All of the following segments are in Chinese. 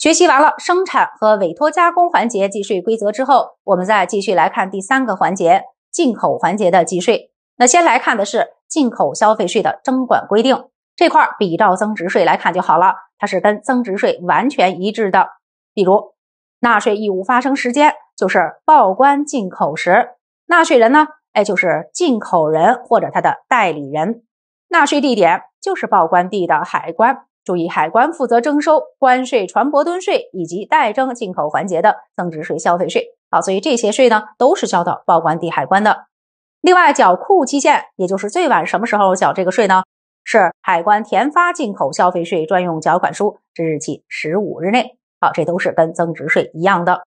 学习完了生产和委托加工环节计税规则之后，我们再继续来看第三个环节进口环节的计税。那先来看的是进口消费税的征管规定，这块比照增值税来看就好了，它是跟增值税完全一致的。比如，纳税义务发生时间就是报关进口时，纳税人呢，哎，就是进口人或者他的代理人，纳税地点就是报关地的海关。注意，海关负责征收关税、船舶吨税以及代征进口环节的增值税、消费税。好，所以这些税呢，都是交到报关地海关的。另外，缴库期限，也就是最晚什么时候缴这个税呢？是海关填发进口消费税专用缴款书之日起十五日内。好，这都是跟增值税一样的。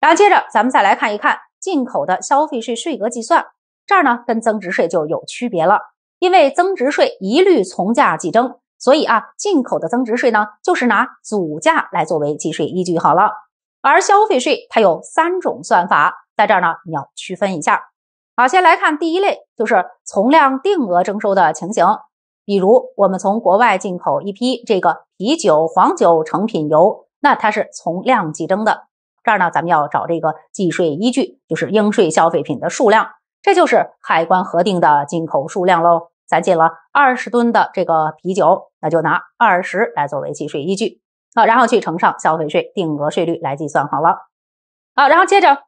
然后接着，咱们再来看一看进口的消费税税额计算，这儿呢跟增值税就有区别了，因为增值税一律从价计征。所以啊，进口的增值税呢，就是拿组价来作为计税依据好了。而消费税它有三种算法，在这儿呢你要区分一下。好，先来看第一类，就是从量定额征收的情形。比如我们从国外进口一批这个啤酒、黄酒、成品油，那它是从量计征的。这儿呢，咱们要找这个计税依据，就是应税消费品的数量，这就是海关核定的进口数量喽。咱进了二十吨的这个啤酒，那就拿二十来作为计税依据啊，然后去乘上消费税定额税率来计算好了。好，然后接着，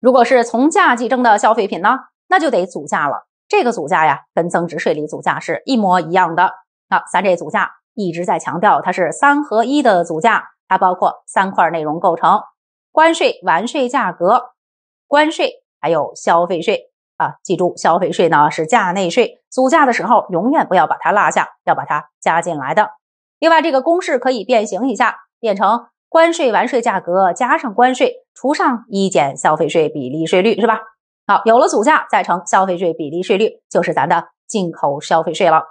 如果是从价计征的消费品呢，那就得组价了。这个组价呀，跟增值税里组价是一模一样的啊。咱这组价一直在强调它是三合一的组价，它包括三块内容构成：关税完税价格、关税还有消费税。啊，记住，消费税呢是价内税，组价的时候永远不要把它落下，要把它加进来的。另外，这个公式可以变形一下，变成关税完税价格加上关税除上一减消费税比例税率，是吧？好，有了组价，再乘消费税比例税率，就是咱的进口消费税了。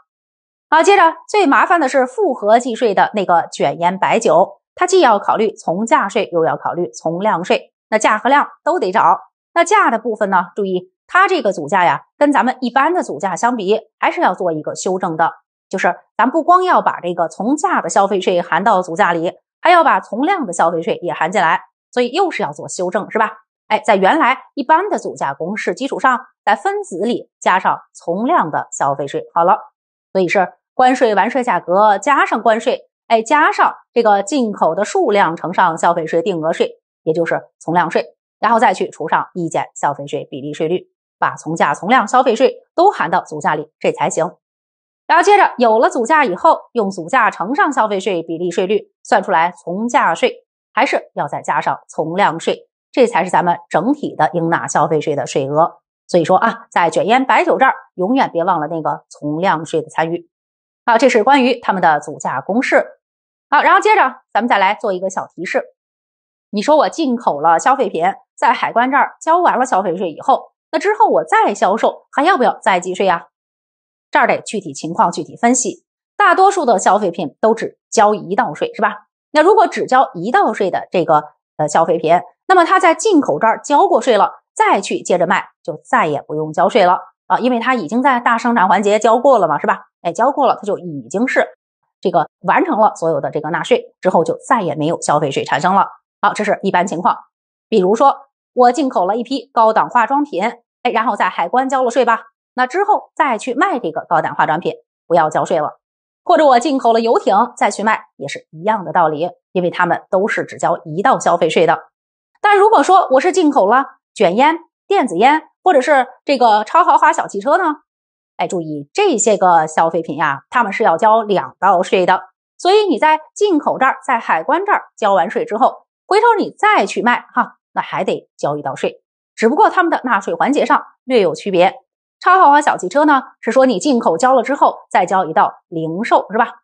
好，接着最麻烦的是复合计税的那个卷烟、白酒，它既要考虑从价税，又要考虑从量税，那价和量都得找。那价的部分呢，注意。它这个组价呀，跟咱们一般的组价相比，还是要做一个修正的。就是咱不光要把这个从价的消费税含到组价里，还要把从量的消费税也含进来，所以又是要做修正，是吧？哎，在原来一般的组价公式基础上，在分子里加上从量的消费税。好了，所以是关税完税价格加上关税，哎，加上这个进口的数量乘上消费税定额税，也就是从量税，然后再去除上一减消费税比例税率。把从价从量消费税都含到组价里，这才行。然后接着有了组价以后，用组价乘上消费税比例税率，算出来从价税，还是要再加上从量税，这才是咱们整体的应纳消费税的税额。所以说啊，在卷烟、白酒这儿，永远别忘了那个从量税的参与。好，这是关于他们的组价公式。好，然后接着咱们再来做一个小提示：你说我进口了消费品，在海关这儿交完了消费税以后。那之后我再销售还要不要再计税呀？这儿得具体情况具体分析。大多数的消费品都只交一道税，是吧？那如果只交一道税的这个呃消费品，那么它在进口这儿交过税了，再去接着卖就再也不用交税了啊，因为它已经在大生产环节交过了嘛，是吧？哎，交过了，它就已经是这个完成了所有的这个纳税，之后就再也没有消费税产生了。好，这是一般情况。比如说。我进口了一批高档化妆品，哎，然后在海关交了税吧。那之后再去卖这个高档化妆品，不要交税了。或者我进口了游艇再去卖，也是一样的道理，因为他们都是只交一道消费税的。但如果说我是进口了卷烟、电子烟，或者是这个超豪华小汽车呢？哎，注意这些个消费品呀，他们是要交两道税的。所以你在进口这儿，在海关这儿交完税之后，回头你再去卖哈。那还得交一道税，只不过他们的纳税环节上略有区别。超豪华小汽车呢，是说你进口交了之后，再交一道零售，是吧？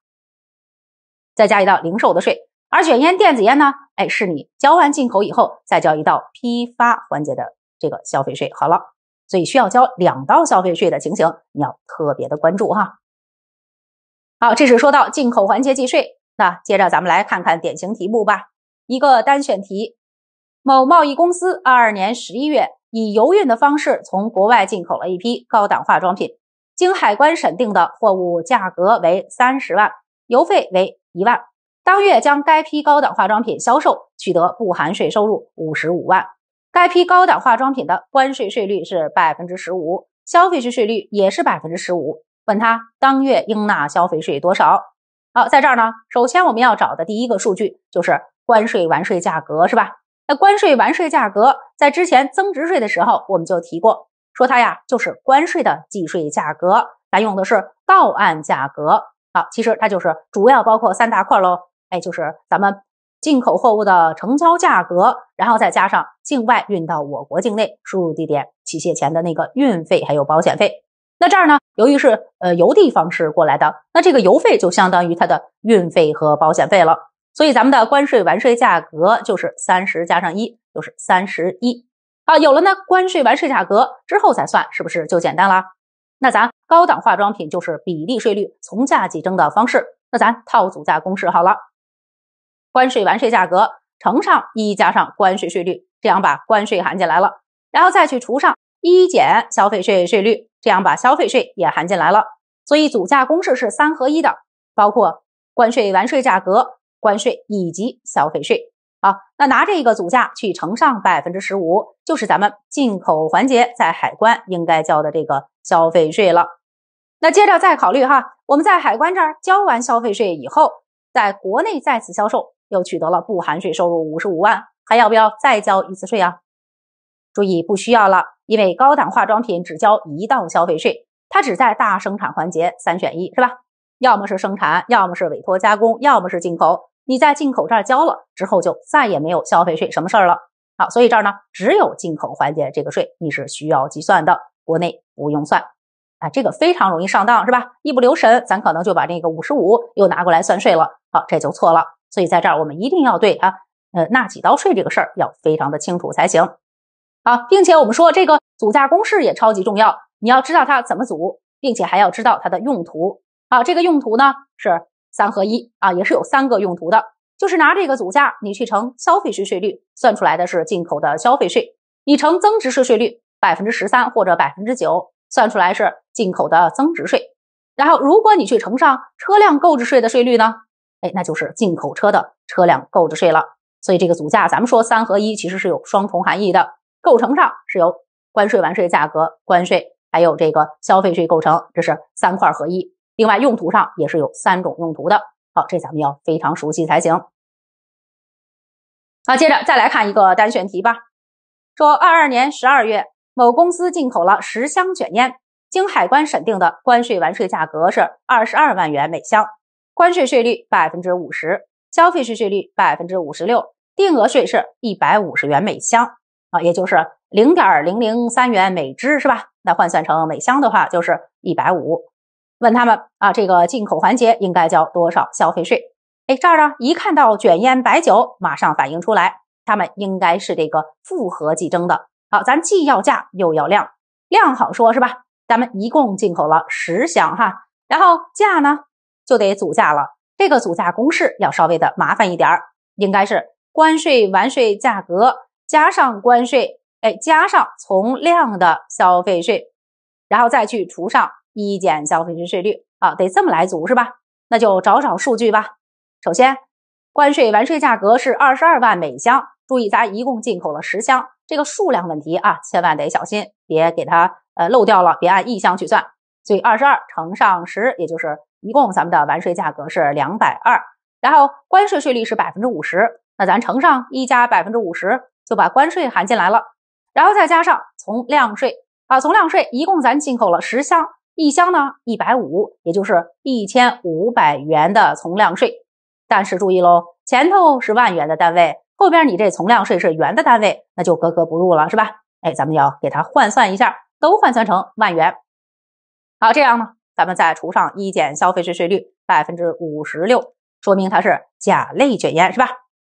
再加一道零售的税。而卷烟、电子烟呢，哎，是你交完进口以后，再交一道批发环节的这个消费税。好了，所以需要交两道消费税的情形，你要特别的关注哈。好，这是说到进口环节计税。那接着咱们来看看典型题目吧。一个单选题。某贸易公司二二年十一月以油运的方式从国外进口了一批高档化妆品，经海关审定的货物价格为三十万，邮费为一万。当月将该批高档化妆品销售，取得不含税收入五十五万。该批高档化妆品的关税税率是百分之十五，消费税税率也是百分之十五。问他当月应纳消费税多少？好，在这儿呢，首先我们要找的第一个数据就是关税完税价格，是吧？关税完税价格，在之前增值税的时候我们就提过，说它呀就是关税的计税价格，咱用的是到岸价格。好，其实它就是主要包括三大块喽。哎，就是咱们进口货物的成交价格，然后再加上境外运到我国境内输入地点起卸前的那个运费还有保险费。那这儿呢，由于是呃邮递方式过来的，那这个邮费就相当于它的运费和保险费了。所以咱们的关税完税价格就是三十加上一，就是三十一啊。有了呢，关税完税价格之后再算，是不是就简单了？那咱高档化妆品就是比例税率从价计征的方式，那咱套组价公式好了，关税完税价格乘上一加上关税税率，这样把关税含进来了，然后再去除上一减消费税税率，这样把消费税也含进来了。所以组价公式是三合一的，包括关税完税价格。关税以及消费税，好，那拿这个组价去乘上百分之十五，就是咱们进口环节在海关应该交的这个消费税了。那接着再考虑哈，我们在海关这儿交完消费税以后，在国内再次销售又取得了不含税收入五十五万，还要不要再交一次税啊？注意，不需要了，因为高档化妆品只交一道消费税，它只在大生产环节三选一是吧？要么是生产，要么是委托加工，要么是进口。你在进口这儿交了之后，就再也没有消费税什么事儿了。好，所以这儿呢，只有进口环节这个税你是需要计算的，国内不用算。啊，这个非常容易上当，是吧？一不留神，咱可能就把那个五十五又拿过来算税了。好，这就错了。所以在这儿我们一定要对啊，呃，纳几道税这个事儿要非常的清楚才行。好，并且我们说这个组价公式也超级重要，你要知道它怎么组，并且还要知道它的用途。好，这个用途呢是。三合一啊，也是有三个用途的，就是拿这个组价，你去乘消费税税率，算出来的是进口的消费税；你乘增值税税率百分之十三或者百分之九，算出来是进口的增值税。然后，如果你去乘上车辆购置税的税率呢，哎，那就是进口车的车辆购置税了。所以，这个组价咱们说三合一，其实是有双重含义的，构成上是由关税完税价格、关税还有这个消费税构成，这是三块合一。另外，用途上也是有三种用途的。好，这咱们要非常熟悉才行。好，接着再来看一个单选题吧。说二二年十二月，某公司进口了十箱卷烟，经海关审定的关税完税价格是二十二万元每箱，关税税率百分之五十，消费税税率百分之五十六，定额税是一百五十元每箱。啊，也就是零点零零三元每支是吧？那换算成每箱的话，就是一百五。问他们啊，这个进口环节应该交多少消费税？哎，这儿呢，一看到卷烟、白酒，马上反应出来，他们应该是这个复合计征的。好，咱既要价又要量，量好说是吧？咱们一共进口了十箱哈，然后价呢就得组价了。这个组价公式要稍微的麻烦一点应该是关税完税价格加上关税，哎，加上从量的消费税，然后再去除上。一减消费税税率啊，得这么来组是吧？那就找找数据吧。首先，关税完税价格是二十二万每箱，注意咱一共进口了十箱，这个数量问题啊，千万得小心，别给它呃漏掉了，别按一箱去算。所以二十二乘上十，也就是一共咱们的完税价格是两百二。然后关税税率是百分之五十，那咱乘上一加百分之五十，就把关税含进来了。然后再加上从量税啊，从量税一共咱进口了十箱。一箱呢，一百五，也就是一千五百元的从量税。但是注意喽，前头是万元的单位，后边你这从量税是元的单位，那就格格不入了，是吧？哎，咱们要给它换算一下，都换算成万元。好，这样呢，咱们再除上一减消费税税率百分之五十六，说明它是甲类卷烟，是吧？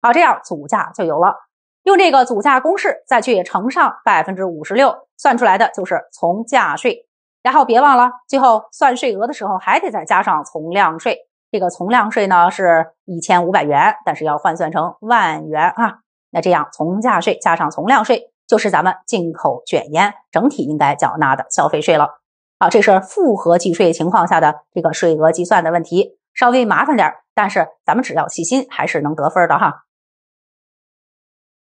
好，这样组价就有了。用这个组价公式再去乘上百分之五十六，算出来的就是从价税。然后别忘了，最后算税额的时候还得再加上从量税。这个从量税呢是一千五百元，但是要换算成万元啊。那这样从价税加上从量税，就是咱们进口卷烟整体应该缴纳的消费税了。啊，这是复合计税情况下的这个税额计算的问题，稍微麻烦点，但是咱们只要细心还是能得分的哈。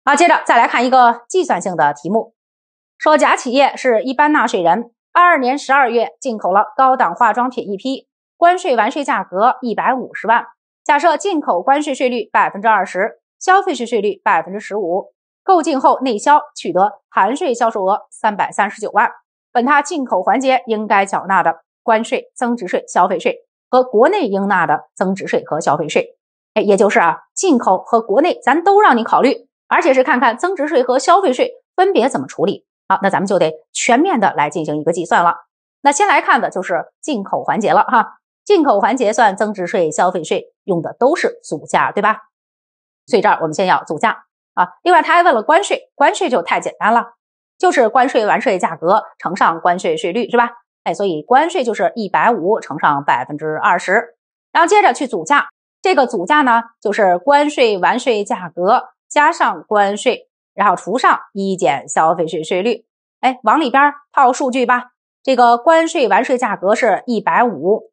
好，接着再来看一个计算性的题目，说甲企业是一般纳税人。二二年十二月进口了高档化妆品一批，关税完税价格一百五十万。假设进口关税税率百分之二十，消费税税率百分之十五。购进后内销，取得含税销售额三百三十九万。本他进口环节应该缴纳的关税、增值税、消费税和国内应纳的增值税和消费税。哎，也就是啊，进口和国内咱都让你考虑，而且是看看增值税和消费税分别怎么处理。好，那咱们就得全面的来进行一个计算了。那先来看的就是进口环节了哈。进口环节算增值税、消费税用的都是组价，对吧？所以这儿我们先要组价啊。另外他还问了关税，关税就太简单了，就是关税完税价格乘上关税税率，是吧？哎，所以关税就是一百五乘上百分之二十，然后接着去组价。这个组价呢，就是关税完税价格加上关税。然后除上一减消费税税率，哎，往里边套数据吧。这个关税完税价格是一百五，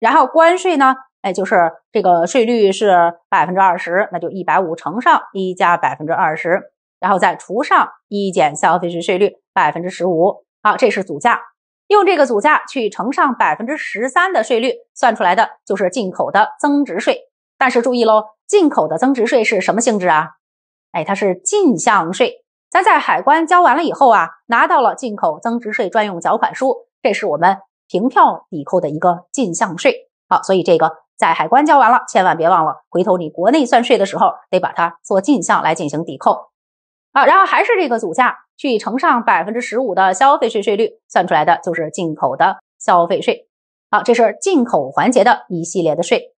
然后关税呢，哎，就是这个税率是百分之二十，那就一百五乘上一加百分之二十，然后再除上一减消费税税率百分之十五，好，这是组价。用这个组价去乘上百分之十三的税率，算出来的就是进口的增值税。但是注意喽，进口的增值税是什么性质啊？哎，它是进项税，咱在海关交完了以后啊，拿到了进口增值税专用缴款书，这是我们凭票抵扣的一个进项税。好，所以这个在海关交完了，千万别忘了，回头你国内算税的时候，得把它做进项来进行抵扣啊。然后还是这个组价去乘上百分之十五的消费税税率，算出来的就是进口的消费税。好，这是进口环节的一系列的税。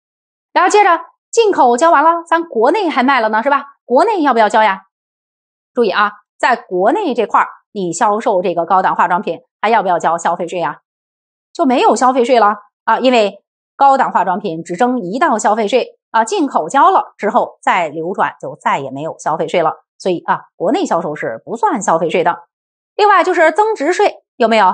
然后接着。进口交完了，咱国内还卖了呢，是吧？国内要不要交呀？注意啊，在国内这块你销售这个高档化妆品还要不要交消费税呀？就没有消费税了啊，因为高档化妆品只征一道消费税啊。进口交了之后再流转，就再也没有消费税了。所以啊，国内销售是不算消费税的。另外就是增值税有没有？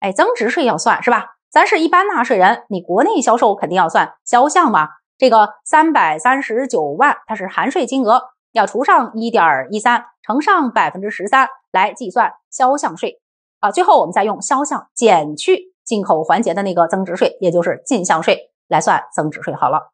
哎，增值税要算是吧？咱是一般纳税人，你国内销售肯定要算销项嘛。这个三百三十九万，它是含税金额，要除上一点一三，乘上百分之十三来计算销项税啊。最后我们再用销项减去进口环节的那个增值税，也就是进项税来算增值税。好了，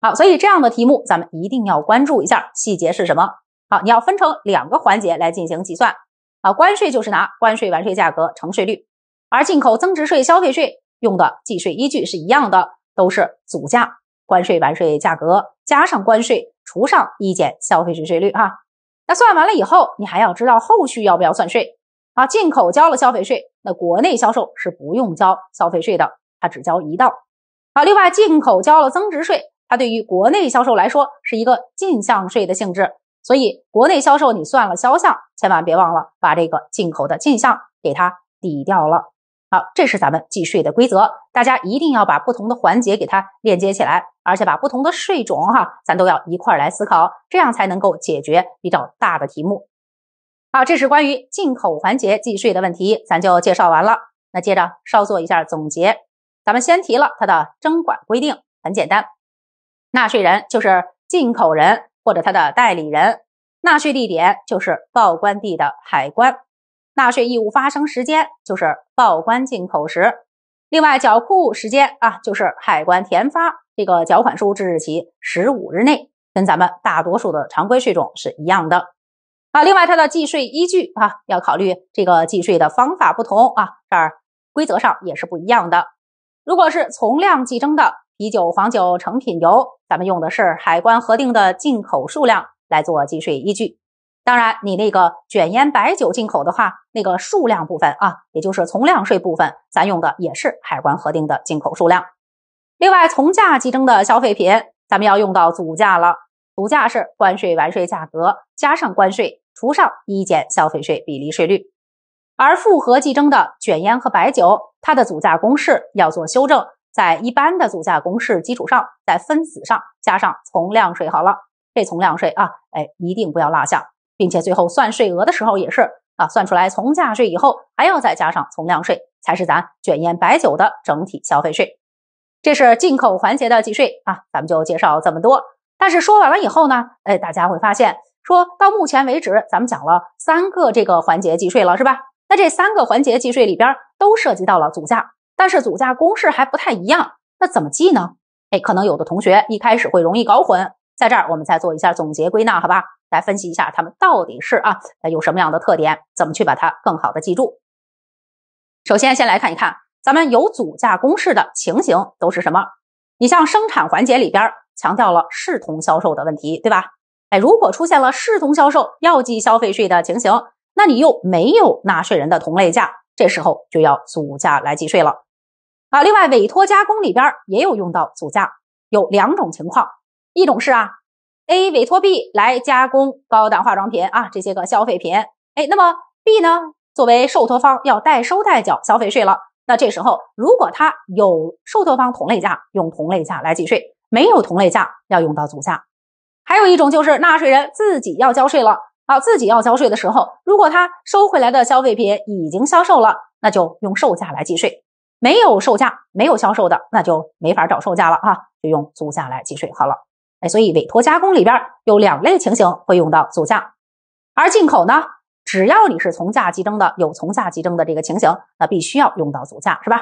好，所以这样的题目咱们一定要关注一下细节是什么。好，你要分成两个环节来进行计算啊。关税就是拿关税完税价格乘税率，而进口增值税、消费税用的计税依据是一样的，都是组价。关税完税价格加上关税，除上一减消费税税率哈，那算完了以后，你还要知道后续要不要算税啊？进口交了消费税，那国内销售是不用交消费税的，它只交一道。啊，另外进口交了增值税，它对于国内销售来说是一个进项税的性质，所以国内销售你算了销项，千万别忘了把这个进口的进项给它抵掉了。好，这是咱们计税的规则，大家一定要把不同的环节给它链接起来，而且把不同的税种哈，咱都要一块儿来思考，这样才能够解决比较大的题目。好，这是关于进口环节计税的问题，咱就介绍完了。那接着稍做一下总结，咱们先提了它的征管规定，很简单，纳税人就是进口人或者他的代理人，纳税地点就是报关地的海关。纳税义务发生时间就是报关进口时，另外缴库时间啊就是海关填发这个缴款书之日起十五日内，跟咱们大多数的常规税种是一样的啊。另外它的计税依据啊要考虑这个计税的方法不同啊，这儿规则上也是不一样的。如果是从量计征的，啤酒、黄酒、成品油，咱们用的是海关核定的进口数量来做计税依据。当然，你那个卷烟、白酒进口的话，那个数量部分啊，也就是从量税部分，咱用的也是海关核定的进口数量。另外，从价计征的消费品，咱们要用到组价了。组价是关税完税价格加上关税，除上一减消费税比例税率。而复合计征的卷烟和白酒，它的组价公式要做修正，在一般的组价公式基础上，在分子上加上从量税。好了，这从量税啊，哎，一定不要落下。并且最后算税额的时候也是啊，算出来从价税以后，还要再加上从量税，才是咱卷烟、白酒的整体消费税。这是进口环节的计税啊，咱们就介绍这么多。但是说完了以后呢，哎，大家会发现，说到目前为止，咱们讲了三个这个环节计税了，是吧？那这三个环节计税里边都涉及到了组价，但是组价公式还不太一样，那怎么计呢？哎，可能有的同学一开始会容易搞混。在这儿，我们再做一下总结归纳，好吧？来分析一下它们到底是啊，有什么样的特点，怎么去把它更好的记住。首先，先来看一看咱们有组价公式的情形都是什么。你像生产环节里边强调了视同销售的问题，对吧？哎，如果出现了视同销售要计消费税的情形，那你又没有纳税人的同类价，这时候就要组价来计税了啊。另外，委托加工里边也有用到组价，有两种情况。一种是啊，A 委托 B 来加工高档化妆品啊，这些个消费品，哎，那么 B 呢，作为受托方要代收代缴消费税了。那这时候如果他有受托方同类价，用同类价来计税；没有同类价，要用到组价。还有一种就是纳税人自己要交税了，啊，自己要交税的时候，如果他收回来的消费品已经销售了，那就用售价来计税；没有售价、没有销售的，那就没法找售价了啊，就用租价来计税。好了。所以，委托加工里边有两类情形会用到组价，而进口呢，只要你是从价计征的，有从价计征的这个情形，那必须要用到组价，是吧？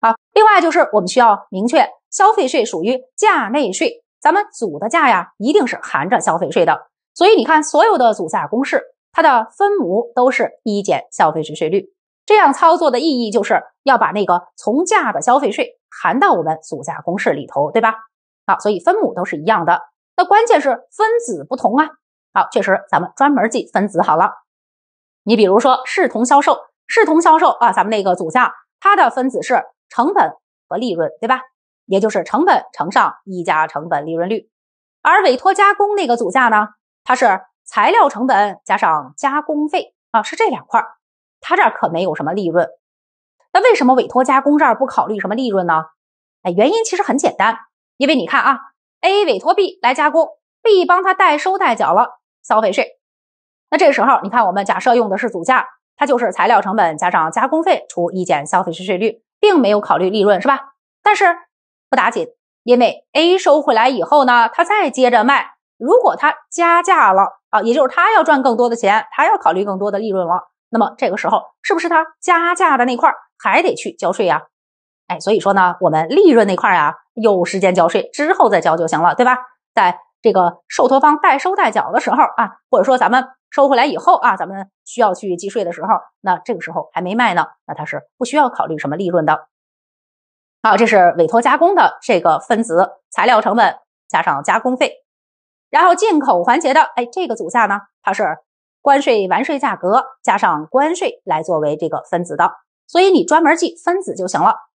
好，另外就是我们需要明确，消费税属于价内税，咱们组的价呀，一定是含着消费税的。所以你看，所有的组价公式，它的分母都是一减消费税税率。这样操作的意义就是要把那个从价的消费税含到我们组价公式里头，对吧？好，所以分母都是一样的，那关键是分子不同啊。好，确实，咱们专门记分子好了。你比如说视同销售，视同销售啊，咱们那个组价，它的分子是成本和利润，对吧？也就是成本乘上一加成本利润率。而委托加工那个组价呢，它是材料成本加上加工费啊，是这两块它这可没有什么利润。那为什么委托加工这儿不考虑什么利润呢？哎，原因其实很简单。因为你看啊，A 委托 B 来加工，B 帮他代收代缴了消费税。那这个时候，你看我们假设用的是组价，它就是材料成本加上加工费除一减消费税税率，并没有考虑利润，是吧？但是不打紧，因为 A 收回来以后呢，他再接着卖，如果他加价了啊，也就是他要赚更多的钱，他要考虑更多的利润了。那么这个时候，是不是他加价的那块还得去交税呀？哎，所以说呢，我们利润那块儿啊，有时间交税之后再交就行了，对吧？在这个受托方代收代缴的时候啊，或者说咱们收回来以后啊，咱们需要去计税的时候，那这个时候还没卖呢，那它是不需要考虑什么利润的。好，这是委托加工的这个分子材料成本加上加工费，然后进口环节的哎，这个组价呢，它是关税完税价格加上关税来作为这个分子的，所以你专门记分子就行了。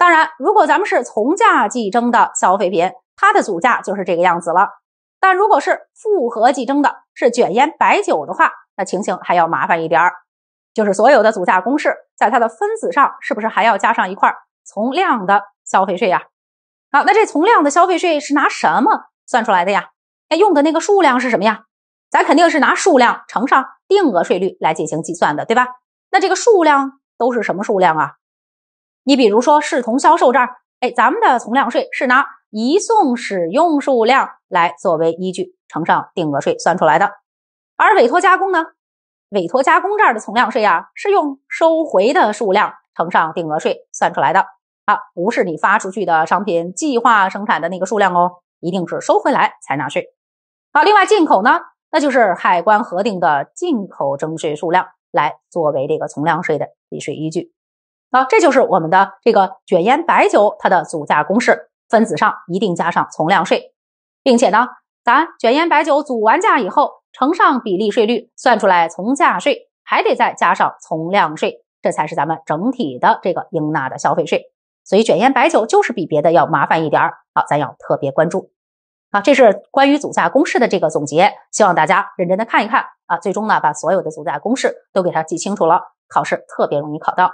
当然，如果咱们是从价计征的消费品，它的组价就是这个样子了。但如果是复合计征的，是卷烟、白酒的话，那情形还要麻烦一点儿，就是所有的组价公式在它的分子上是不是还要加上一块从量的消费税呀？好，那这从量的消费税是拿什么算出来的呀？那用的那个数量是什么呀？咱肯定是拿数量乘上定额税率来进行计算的，对吧？那这个数量都是什么数量啊？你比如说视同销售这儿，哎，咱们的从量税是拿移送使用数量来作为依据，乘上定额税算出来的。而委托加工呢，委托加工这儿的从量税啊，是用收回的数量乘上定额税算出来的。啊，不是你发出去的商品计划生产的那个数量哦，一定是收回来才纳税。好，另外进口呢，那就是海关核定的进口征税数量来作为这个从量税的计税依据。啊，这就是我们的这个卷烟白酒它的组价公式，分子上一定加上从量税，并且呢，咱卷烟白酒组完价以后，乘上比例税率，算出来从价税，还得再加上从量税，这才是咱们整体的这个应纳的消费税。所以卷烟白酒就是比别的要麻烦一点儿，好，咱要特别关注。啊，这是关于组价公式的这个总结，希望大家认真的看一看啊，最终呢把所有的组价公式都给它记清楚了，考试特别容易考到。